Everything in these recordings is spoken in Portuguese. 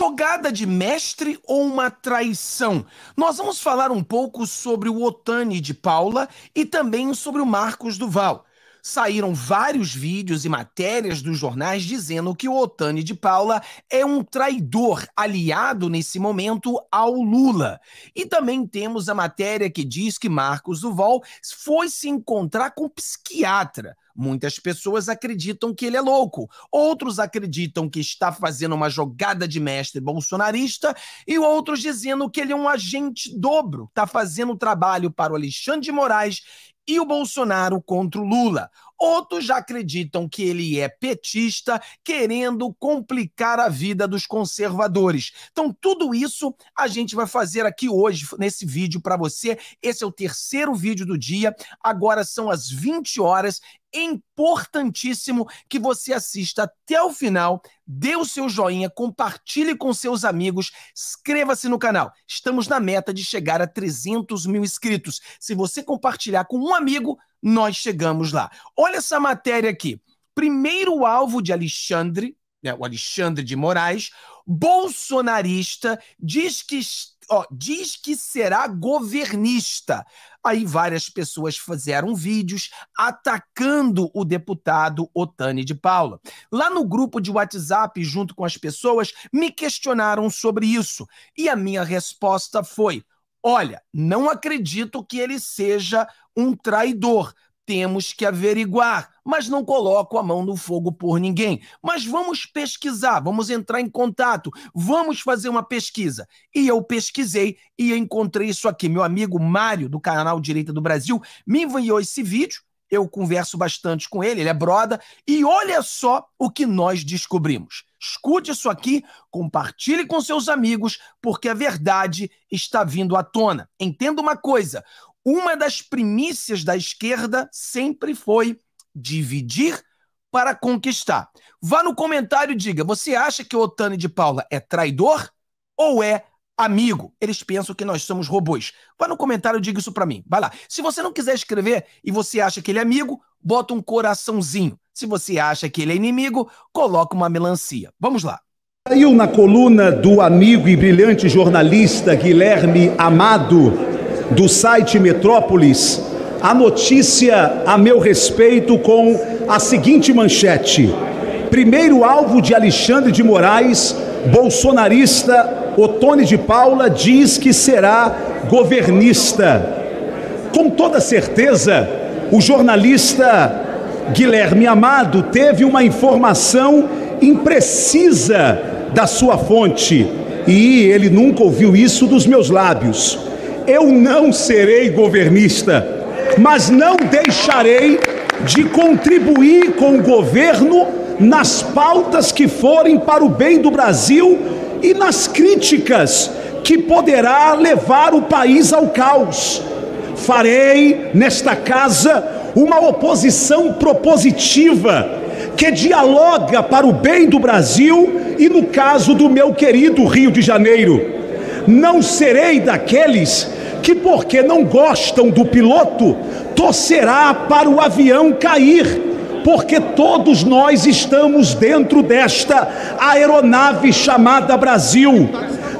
jogada de mestre ou uma traição? Nós vamos falar um pouco sobre o Otani de Paula e também sobre o Marcos Duval. Saíram vários vídeos e matérias dos jornais dizendo que o Otani de Paula é um traidor aliado nesse momento ao Lula. E também temos a matéria que diz que Marcos Duval foi se encontrar com um psiquiatra. Muitas pessoas acreditam que ele é louco, outros acreditam que está fazendo uma jogada de mestre bolsonarista e outros dizendo que ele é um agente dobro, está fazendo trabalho para o Alexandre de Moraes e o Bolsonaro contra o Lula. Outros já acreditam que ele é petista, querendo complicar a vida dos conservadores. Então, tudo isso a gente vai fazer aqui hoje, nesse vídeo para você. Esse é o terceiro vídeo do dia. Agora são as 20 horas é importantíssimo que você assista até o final, dê o seu joinha, compartilhe com seus amigos, inscreva-se no canal. Estamos na meta de chegar a 300 mil inscritos. Se você compartilhar com um amigo, nós chegamos lá. Olha essa matéria aqui. Primeiro alvo de Alexandre, né, o Alexandre de Moraes, bolsonarista, diz que, ó, diz que será governista. Aí várias pessoas fizeram vídeos atacando o deputado Otani de Paula. Lá no grupo de WhatsApp, junto com as pessoas, me questionaram sobre isso. E a minha resposta foi: olha, não acredito que ele seja um traidor. Temos que averiguar, mas não coloco a mão no fogo por ninguém. Mas vamos pesquisar, vamos entrar em contato, vamos fazer uma pesquisa. E eu pesquisei e encontrei isso aqui. Meu amigo Mário, do canal Direita do Brasil, me enviou esse vídeo. Eu converso bastante com ele, ele é broda. E olha só o que nós descobrimos. Escute isso aqui, compartilhe com seus amigos, porque a verdade está vindo à tona. Entenda uma coisa: uma das primícias da esquerda sempre foi dividir para conquistar. Vá no comentário e diga: você acha que o Otani de Paula é traidor ou é amigo? Eles pensam que nós somos robôs. Vá no comentário e diga isso para mim. Vai lá. Se você não quiser escrever e você acha que ele é amigo, bota um coraçãozinho. Se você acha que ele é inimigo, coloca uma melancia. Vamos lá. Saiu na coluna do amigo e brilhante jornalista Guilherme Amado do site Metrópolis a notícia a meu respeito com a seguinte manchete: primeiro alvo de Alexandre de Moraes, bolsonarista Otone de Paula diz que será governista. Com toda certeza, o jornalista Guilherme Amado teve uma informação imprecisa da sua fonte e ele nunca ouviu isso dos meus lábios. Eu não serei governista, mas não deixarei de contribuir com o governo nas pautas que forem para o bem do Brasil e nas críticas que poderá levar o país ao caos. Farei nesta casa uma oposição propositiva que dialoga para o bem do Brasil e no caso do meu querido Rio de Janeiro não serei daqueles que, porque não gostam do piloto, torcerá para o avião cair, porque todos nós estamos dentro desta aeronave chamada Brasil.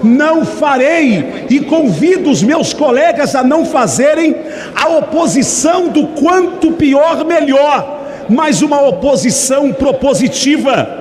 Não farei e convido os meus colegas a não fazerem a oposição do quanto pior melhor, mas uma oposição propositiva.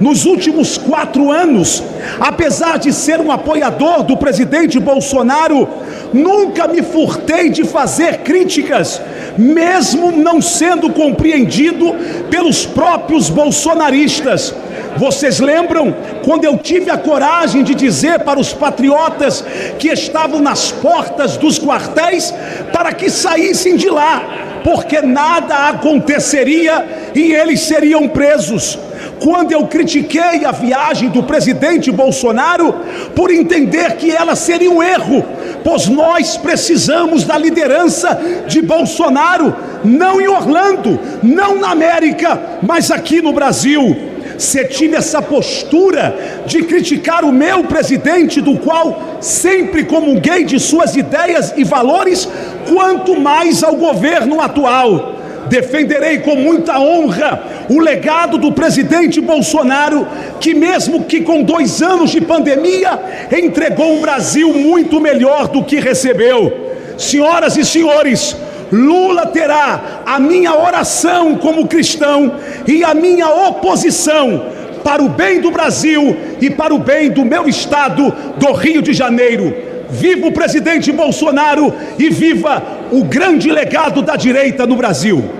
Nos últimos quatro anos, apesar de ser um apoiador do presidente Bolsonaro, nunca me furtei de fazer críticas, mesmo não sendo compreendido pelos próprios bolsonaristas. Vocês lembram quando eu tive a coragem de dizer para os patriotas que estavam nas portas dos quartéis para que saíssem de lá, porque nada aconteceria e eles seriam presos? quando eu critiquei a viagem do presidente Bolsonaro por entender que ela seria um erro, pois nós precisamos da liderança de Bolsonaro, não em Orlando, não na América, mas aqui no Brasil. Você tinha essa postura de criticar o meu presidente, do qual sempre comunguei de suas ideias e valores, quanto mais ao governo atual defenderei com muita honra o legado do presidente Bolsonaro, que, mesmo que com dois anos de pandemia, entregou um Brasil muito melhor do que recebeu. Senhoras e senhores, Lula terá a minha oração como cristão e a minha oposição para o bem do Brasil e para o bem do meu estado do Rio de Janeiro. Viva o presidente Bolsonaro e viva o grande legado da direita no Brasil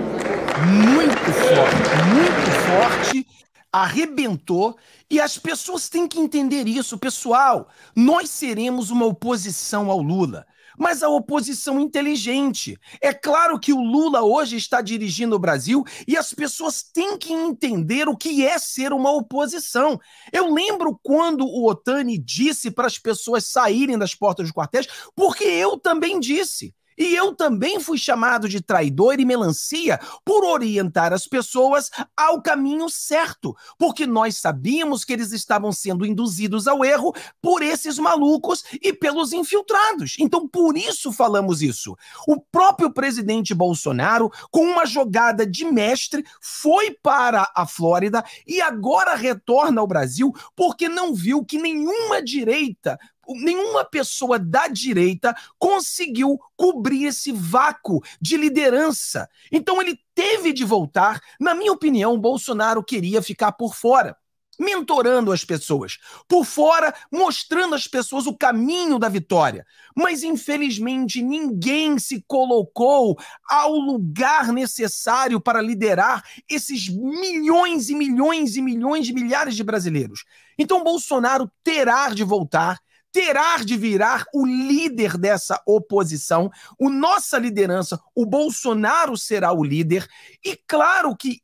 muito forte, muito forte, arrebentou e as pessoas têm que entender isso, pessoal. Nós seremos uma oposição ao Lula, mas a oposição inteligente. É claro que o Lula hoje está dirigindo o Brasil e as pessoas têm que entender o que é ser uma oposição. Eu lembro quando o Otani disse para as pessoas saírem das portas dos quartéis, porque eu também disse. E eu também fui chamado de traidor e melancia por orientar as pessoas ao caminho certo, porque nós sabíamos que eles estavam sendo induzidos ao erro por esses malucos e pelos infiltrados. Então, por isso falamos isso. O próprio presidente Bolsonaro, com uma jogada de mestre, foi para a Flórida e agora retorna ao Brasil porque não viu que nenhuma direita nenhuma pessoa da direita conseguiu cobrir esse vácuo de liderança. Então ele teve de voltar. Na minha opinião, Bolsonaro queria ficar por fora mentorando as pessoas, por fora mostrando às pessoas o caminho da vitória. Mas infelizmente ninguém se colocou ao lugar necessário para liderar esses milhões e milhões e milhões de milhares de brasileiros. Então Bolsonaro terá de voltar terá de virar o líder dessa oposição. O nossa liderança, o Bolsonaro será o líder. E claro que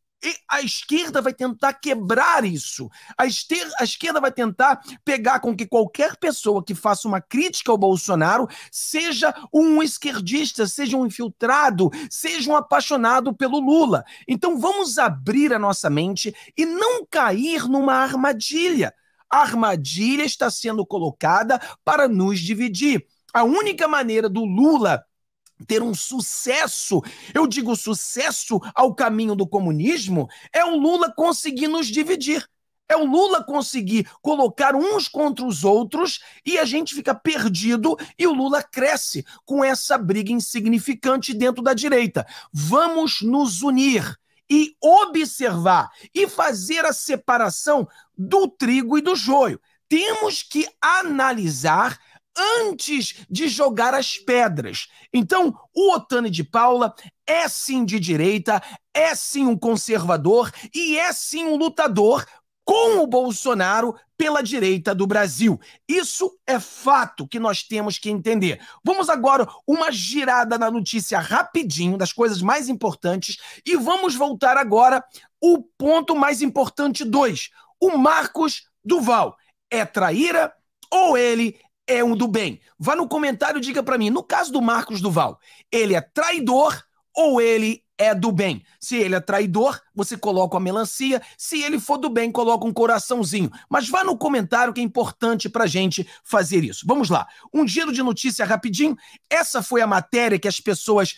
a esquerda vai tentar quebrar isso. A, a, esquerda vai tentar pegar com que qualquer pessoa que faça uma crítica ao Bolsonaro seja um esquerdista, seja um infiltrado, seja um apaixonado pelo Lula. Então vamos abrir a nossa mente e não cair numa armadilha armadilha está sendo colocada para nos dividir. A única maneira do Lula ter um sucesso, eu digo sucesso ao caminho do comunismo, é o Lula conseguir nos dividir. É o Lula conseguir colocar uns contra os outros e a gente fica perdido e o Lula cresce com essa briga insignificante dentro da direita. Vamos nos unir e observar e fazer a separação do trigo e do joio. Temos que analisar antes de jogar as pedras. Então, o Otani de Paula é sim de direita, é sim um conservador e é sim um lutador com o Bolsonaro pela direita do Brasil. Isso é fato que nós temos que entender. Vamos agora uma girada na notícia rapidinho das coisas mais importantes e vamos voltar agora o ponto mais importante dois. O Marcos Duval é traíra ou ele é um do bem? Vá no comentário e diga para mim, no caso do Marcos Duval, ele é traidor ou ele é do bem. Se ele é traidor, você coloca uma melancia. Se ele for do bem, coloca um coraçãozinho. Mas vá no comentário que é importante para gente fazer isso. Vamos lá. Um giro de notícia rapidinho. Essa foi a matéria que as pessoas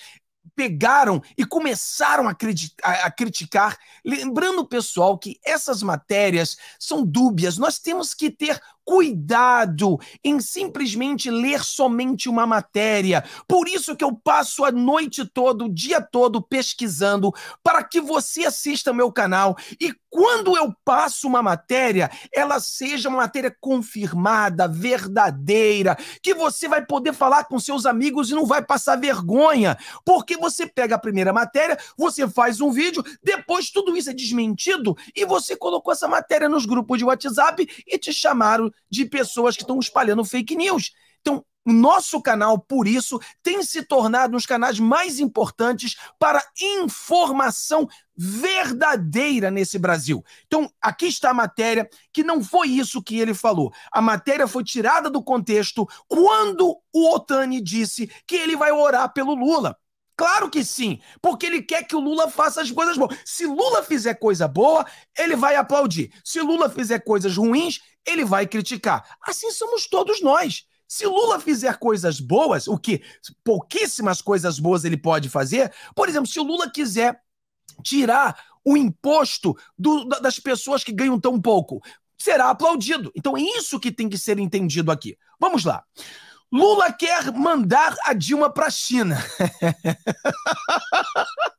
pegaram e começaram a, a, a, criticar. Lembrando, pessoal, que essas matérias são dúbias. Nós temos que ter cuidado em simplesmente ler somente uma matéria. Por isso que eu passo a noite toda, o dia todo pesquisando para que você assista meu canal e quando eu passo uma matéria, ela seja uma matéria confirmada, verdadeira, que você vai poder falar com seus amigos e não vai passar vergonha. Porque você pega a primeira matéria, você faz um vídeo, depois tudo isso é desmentido e você colocou essa matéria nos grupos de WhatsApp e te chamaram de pessoas que estão espalhando fake news. Então, o nosso canal, por isso, tem se tornado um dos canais mais importantes para informação verdadeira nesse Brasil. Então, aqui está a matéria, que não foi isso que ele falou. A matéria foi tirada do contexto quando o Otani disse que ele vai orar pelo Lula. Claro que sim, porque ele quer que o Lula faça as coisas boas. Se Lula fizer coisa boa, ele vai aplaudir. Se Lula fizer coisas ruins, ele vai criticar. Assim somos todos nós. Se Lula fizer coisas boas, o que pouquíssimas coisas boas ele pode fazer, por exemplo, se o Lula quiser tirar o imposto do, das pessoas que ganham tão pouco, será aplaudido. Então é isso que tem que ser entendido aqui. Vamos lá. Lula quer mandar a Dilma para a China.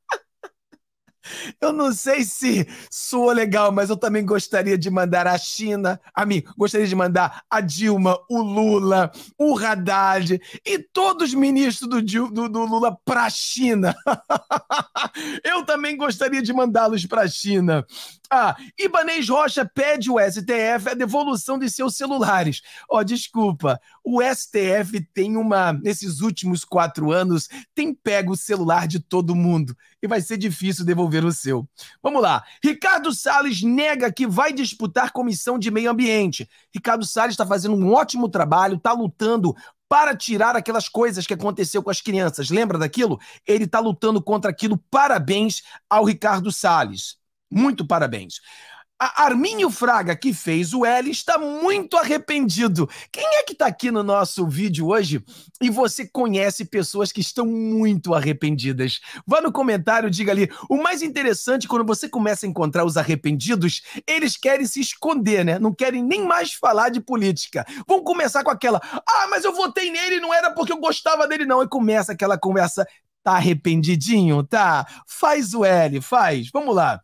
Eu não sei se soa legal, mas eu também gostaria de mandar a China, a mim, gostaria de mandar a Dilma, o Lula, o Haddad e todos os ministros do, do, do Lula para a China. eu também gostaria de mandá-los para a China. Ah, Ibanez Rocha pede o STF a devolução de seus celulares. Ó, oh, desculpa, o STF tem uma, nesses últimos quatro anos, tem pego o celular de todo mundo e vai ser difícil devolver o seu. Vamos lá. Ricardo Salles nega que vai disputar comissão de meio ambiente. Ricardo Salles está fazendo um ótimo trabalho, está lutando para tirar aquelas coisas que aconteceu com as crianças. Lembra daquilo? Ele está lutando contra aquilo. Parabéns ao Ricardo Salles. Muito parabéns. A Arminho Fraga, que fez o L, está muito arrependido. Quem é que está aqui no nosso vídeo hoje e você conhece pessoas que estão muito arrependidas? Vá no comentário, diga ali. O mais interessante, quando você começa a encontrar os arrependidos, eles querem se esconder, né? Não querem nem mais falar de política. Vamos começar com aquela: ah, mas eu votei nele, não era porque eu gostava dele, não. E começa aquela conversa. Tá arrependidinho? Tá? Faz o L, faz. Vamos lá.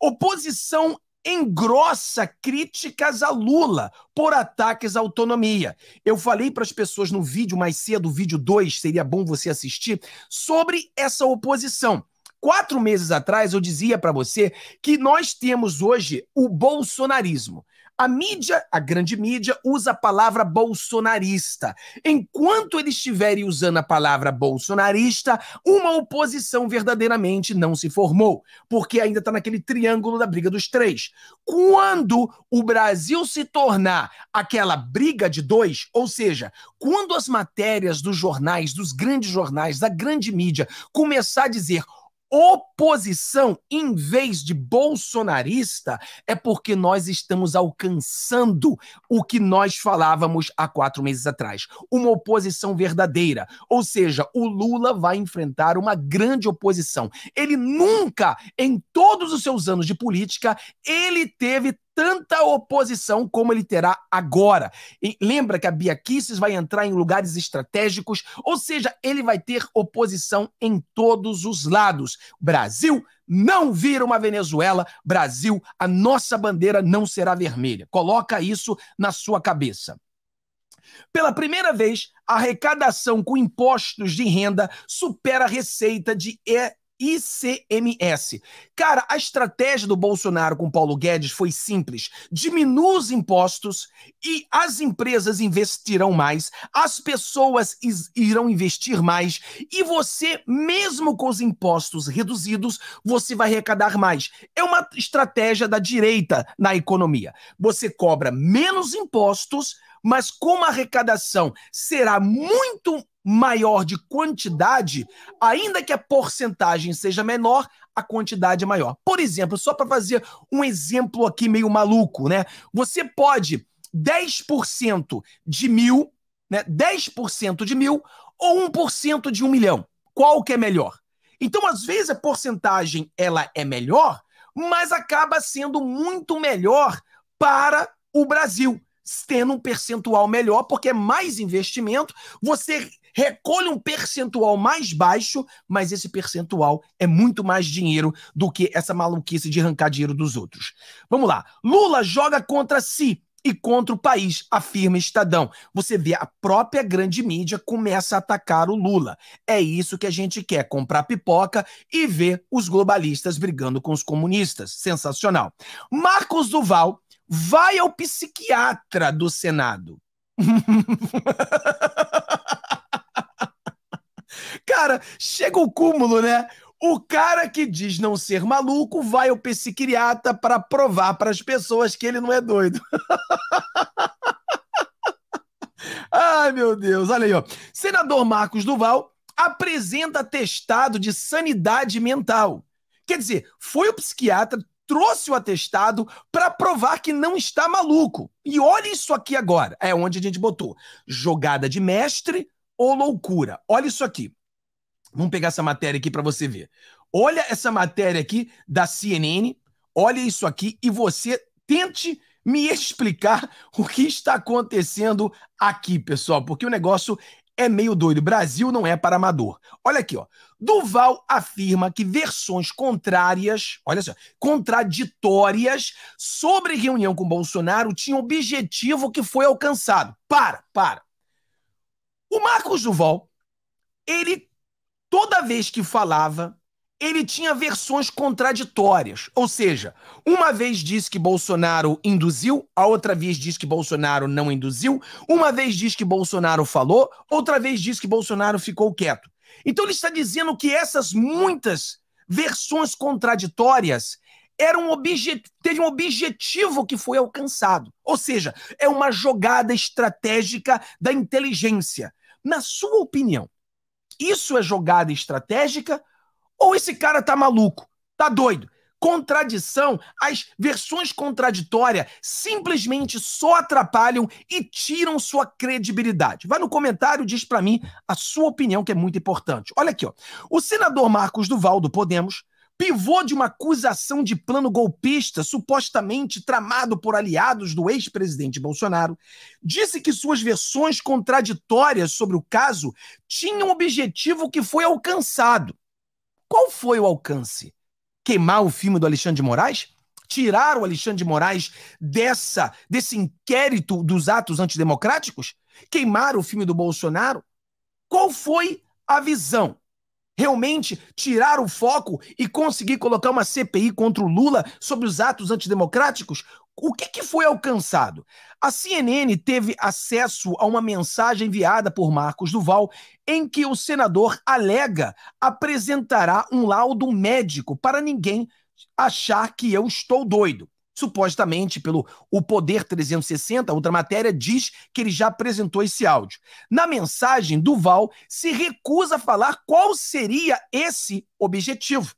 Oposição engrossa críticas a Lula por ataques à autonomia. Eu falei para as pessoas no vídeo mais cedo, vídeo 2, seria bom você assistir, sobre essa oposição. Quatro meses atrás eu dizia para você que nós temos hoje o bolsonarismo. A mídia, a grande mídia, usa a palavra bolsonarista. Enquanto eles estiverem usando a palavra bolsonarista, uma oposição verdadeiramente não se formou, porque ainda está naquele triângulo da briga dos três. Quando o Brasil se tornar aquela briga de dois, ou seja, quando as matérias dos jornais, dos grandes jornais, da grande mídia, começar a dizer oposição em vez de bolsonarista é porque nós estamos alcançando o que nós falávamos há quatro meses atrás. Uma oposição verdadeira. Ou seja, o Lula vai enfrentar uma grande oposição. Ele nunca, em todos os seus anos de política, ele teve tanta oposição como ele terá agora. E lembra que a Bia Kicis vai entrar em lugares estratégicos, ou seja, ele vai ter oposição em todos os lados. Brasil não vira uma Venezuela, Brasil, a nossa bandeira não será vermelha. Coloca isso na sua cabeça. Pela primeira vez, a arrecadação com impostos de renda supera a receita de ICMS. Cara, a estratégia do Bolsonaro com Paulo Guedes foi simples: diminua os impostos e as empresas investirão mais, as pessoas irão investir mais e você, mesmo com os impostos reduzidos, você vai arrecadar mais. É uma estratégia da direita na economia. Você cobra menos impostos mas como a arrecadação será muito maior de quantidade, ainda que a porcentagem seja menor, a quantidade é maior. Por exemplo, só para fazer um exemplo aqui meio maluco, né? Você pode 10% de mil, né? 10% de mil ou 1% de um milhão. Qual que é melhor? Então, às vezes, a porcentagem ela é melhor, mas acaba sendo muito melhor para o Brasil tendo um percentual melhor, porque é mais investimento, você recolhe um percentual mais baixo, mas esse percentual é muito mais dinheiro do que essa maluquice de arrancar dinheiro dos outros. Vamos lá. Lula joga contra si e contra o país, afirma Estadão. Você vê a própria grande mídia começa a atacar o Lula. É isso que a gente quer, comprar pipoca e ver os globalistas brigando com os comunistas. Sensacional. Marcos Duval vai ao psiquiatra do Senado. cara, chega o cúmulo, né? O cara que diz não ser maluco vai ao psiquiatra para provar para as pessoas que ele não é doido. Ai, meu Deus, olha aí, ó. Senador Marcos Duval apresenta testado de sanidade mental. Quer dizer, foi o psiquiatra, trouxe o atestado para provar que não está maluco. E olha isso aqui agora. É onde a gente botou jogada de mestre ou loucura. Olha isso aqui. Vamos pegar essa matéria aqui para você ver. Olha essa matéria aqui da CNN. Olha isso aqui e você tente me explicar o que está acontecendo aqui, pessoal, porque o negócio é meio doido. Brasil não é para amador. Olha aqui, ó. Duval afirma que versões contrárias, olha só, contraditórias sobre reunião com Bolsonaro tinham objetivo que foi alcançado. Para, para. O Marcos Duval, ele toda vez que falava ele tinha versões contraditórias. Ou seja, uma vez diz que Bolsonaro induziu, a outra vez diz que Bolsonaro não induziu, uma vez diz que Bolsonaro falou, outra vez diz que Bolsonaro ficou quieto. Então ele está dizendo que essas muitas versões contraditórias eram um teve um objetivo que foi alcançado. Ou seja, é uma jogada estratégica da inteligência. Na sua opinião, isso é jogada estratégica ou esse cara tá maluco, tá doido. Contradição, as versões contraditórias simplesmente só atrapalham e tiram sua credibilidade. Vai no comentário, diz para mim a sua opinião, que é muito importante. Olha aqui, ó. O senador Marcos Duval, do Podemos, pivô de uma acusação de plano golpista supostamente tramado por aliados do ex-presidente Bolsonaro, disse que suas versões contraditórias sobre o caso tinham um objetivo que foi alcançado. Qual foi o alcance? Queimar o filme do Alexandre de Moraes? Tirar o Alexandre de Moraes dessa, desse inquérito dos atos antidemocráticos? Queimar o filme do Bolsonaro? Qual foi a visão? Realmente tirar o foco e conseguir colocar uma CPI contra o Lula sobre os atos antidemocráticos? o que, que, foi alcançado? A CNN teve acesso a uma mensagem enviada por Marcos Duval em que o senador alega apresentará um laudo médico para ninguém achar que eu estou doido. Supostamente, pelo O Poder 360, outra matéria diz que ele já apresentou esse áudio. Na mensagem, Duval se recusa a falar qual seria esse objetivo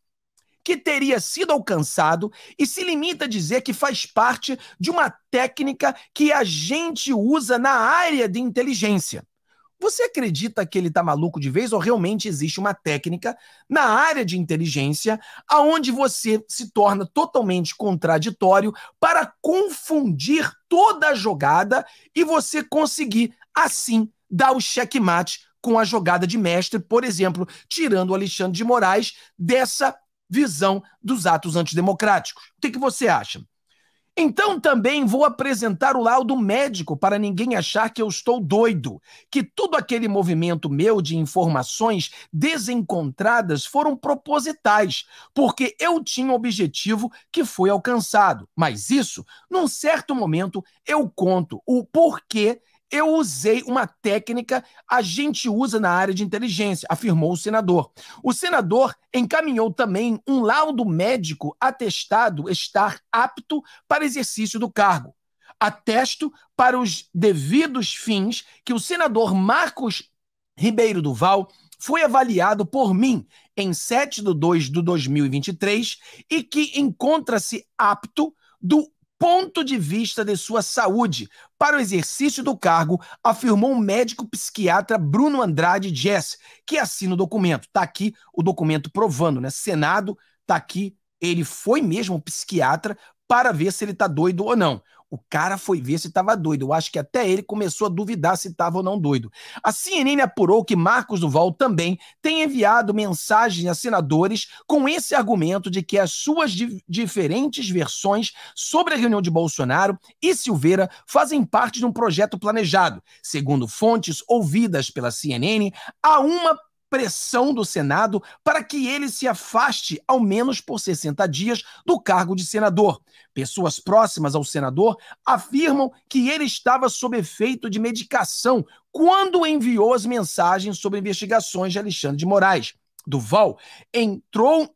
que teria sido alcançado e se limita a dizer que faz parte de uma técnica que a gente usa na área de inteligência. Você acredita que ele está maluco de vez ou realmente existe uma técnica na área de inteligência aonde você se torna totalmente contraditório para confundir toda a jogada e você conseguir assim dar o checkmate com a jogada de mestre, por exemplo, tirando o Alexandre de Moraes dessa visão dos atos antidemocráticos. O que, que você acha? Então também vou apresentar o laudo médico para ninguém achar que eu estou doido, que todo aquele movimento meu de informações desencontradas foram propositais, porque eu tinha um objetivo que foi alcançado. Mas isso, num certo momento, eu conto o porquê eu usei uma técnica a gente usa na área de inteligência, afirmou o senador. O senador encaminhou também um laudo médico atestado estar apto para exercício do cargo. Atesto para os devidos fins que o senador Marcos Ribeiro Duval foi avaliado por mim em 7 de 2 de 2023 e que encontra-se apto do ponto de vista de sua saúde para o exercício do cargo, afirmou o médico psiquiatra Bruno Andrade Jess, que assina o documento. Está aqui o documento provando, né? Senado, está aqui. Ele foi mesmo psiquiatra para ver se ele está doido ou não. O cara foi ver se estava doido. Eu acho que até ele começou a duvidar se estava ou não doido. A CNN apurou que Marcos Duval também tem enviado mensagens a senadores com esse argumento de que as suas di diferentes versões sobre a reunião de Bolsonaro e Silveira fazem parte de um projeto planejado. Segundo fontes ouvidas pela CNN, há uma pressão do Senado para que ele se afaste, ao menos por 60 dias, do cargo de senador. Pessoas próximas ao senador afirmam que ele estava sob efeito de medicação quando enviou as mensagens sobre investigações de Alexandre de Moraes. Duval entrou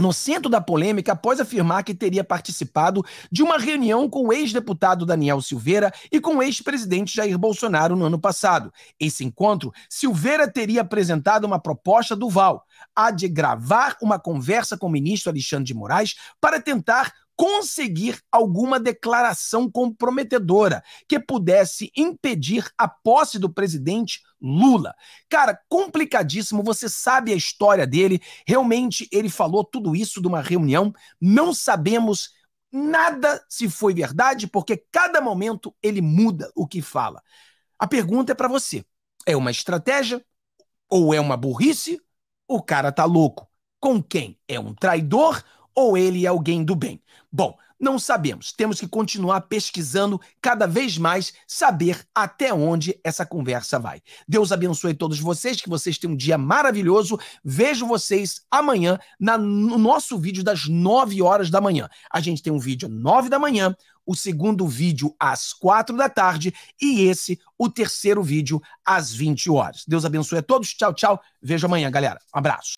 no centro da polêmica após afirmar que teria participado de uma reunião com o ex-deputado Daniel Silveira e com o ex-presidente Jair Bolsonaro no ano passado. Esse encontro, Silveira teria apresentado uma proposta do Val, a de gravar uma conversa com o ministro Alexandre de Moraes para tentar conseguir alguma declaração comprometedora que pudesse impedir a posse do presidente Lula. Cara, complicadíssimo, você sabe a história dele. Realmente ele falou tudo isso de uma reunião. Não sabemos nada se foi verdade, porque cada momento ele muda o que fala. A pergunta é para você: é uma estratégia ou é uma burrice? O cara tá louco. Com quem? É um traidor ou ele é alguém do bem? Bom, não sabemos. Temos que continuar pesquisando cada vez mais, saber até onde essa conversa vai. Deus abençoe todos vocês, que vocês tenham um dia maravilhoso. Vejo vocês amanhã na, no nosso vídeo das 9 horas da manhã. A gente tem um vídeo às 9 da manhã, o segundo vídeo às quatro da tarde e esse, o terceiro vídeo, às 20 horas. Deus abençoe a todos. Tchau, tchau. Vejo amanhã, galera. Um abraço.